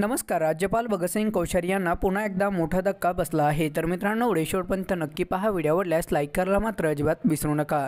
नमस्कार राज्यपाल भगतसिंग कोश्यारी यांना पुन्हा एकदा मोठा धक्का बसला आहे तर मित्रांनो शेवटपर्यंत नक्की पहा व्हिडिओ आवडल्यास लाईक करायला मात्र अजिबात विसरू नका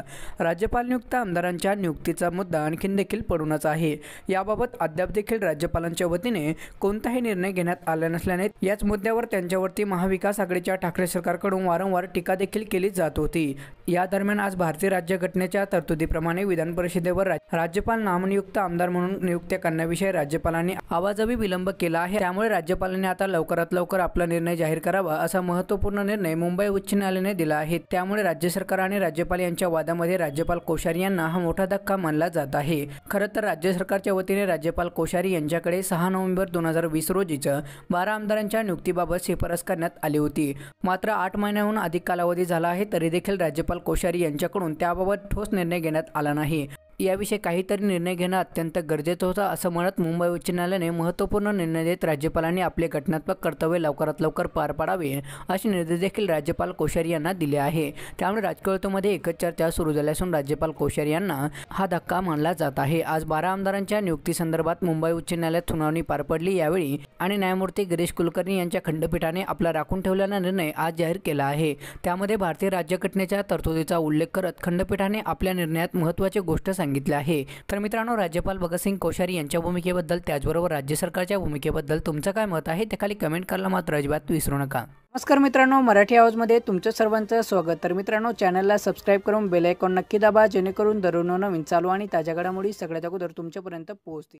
राज्यपाल नियुक्त आमदारांच्या नियुक्तीचा मुद्दा आणखीन देखील पडूनच आहे याबाबत अद्याप देखील राज्यपालांच्या वतीने कोणताही निर्णय घेण्यात आला नसल्याने याच मुद्द्यावर त्यांच्यावरती महाविकास आघाडीच्या ठाकरे सरकारकडून वारंवार टीका देखील केली जात होती या दरम्यान आज भारतीय राज्यघटनेच्या तरतुदीप्रमाणे विधान परिषदेवर राज्यपाल नामनियुक्त आमदार म्हणून नियुक्त्या करण्याविषयी राज्यपालांनी आवाजावी विलंब केला आहे त्यामुळे राज्यपालांनी आता लवकरात लवकर आपला निर्णय जाहीर करावा असा महत्त्वपूर्ण निर्णय मुंबई उच्च न्यायालयाने दिला आहे त्यामुळे राज्य सरकार आणि राज्यपाल यांच्या वादामध्ये राज्यपाल कोश्यारी यांना हा मोठा धक्का मानला जात आहे खरंतर तर राज्य सरकारच्या वतीने राज्यपाल कोश्यारी यांच्याकडे सहा नोव्हेंबर दोन हजार वीस रोजीचं बारा आमदारांच्या नियुक्तीबाबत शिफारस करण्यात आली होती मात्र आठ महिन्याहून अधिक कालावधी झाला आहे तरी देखील राज्यपाल कोश्यारी यांच्याकडून त्याबाबत ठोस निर्णय घेण्यात आला नाही याविषयी काहीतरी निर्णय घेणं अत्यंत गरजेचं होतं असं म्हणत मुंबई उच्च न्यायालयाने महत्त्वपूर्ण निर्णय देत राज्यपालांनी आपले घटनात्मक कर्तव्य लवकरात लवकर पार पाडावे असे निर्देश देखील राज्यपाल कोश्यारी यांना दिले आहे त्यामुळे राजकीयमध्ये एकच चर्चा सुरू झाली असून राज्यपाल कोश्यारी यांना हा धक्का मानला जात आहे आज बारा आमदारांच्या नियुक्तीसंदर्भात मुंबई उच्च न्यायालयात सुनावणी पार पडली यावेळी आणि न्यायमूर्ती गिरीश कुलकर्णी यांच्या खंडपीठाने आपला राखून ठेवलेला निर्णय आज जाहीर केला आहे त्यामध्ये भारतीय राज्यघटनेच्या तरतुदीचा उल्लेख करत खंडपीठाने आपल्या निर्णयात महत्त्वाची गोष्ट सांगितली सांगितले आहे तर मित्रांनो राज्यपाल भगतसिंग कोश्यारी यांच्या भूमिकेबद्दल त्याचबरोबर राज्य सरकारच्या भूमिकेबद्दल तुमचं काय मत आहे ते खाली कमेंट करायला मात्र अजिबात विसरू नका नमस्कार मित्रांनो मराठी आवाजमध्ये तुमचं सर्वांचं स्वागत तर मित्रांनो चॅनलला सबस्क्राईब करून बेल आयकॉन नक्की दाबा जेणेकरून दररोज नवीन चालू आणि ताज्या घडामोडी सगळ्यात अगोदर तुमच्यापर्यंत पोहोचतील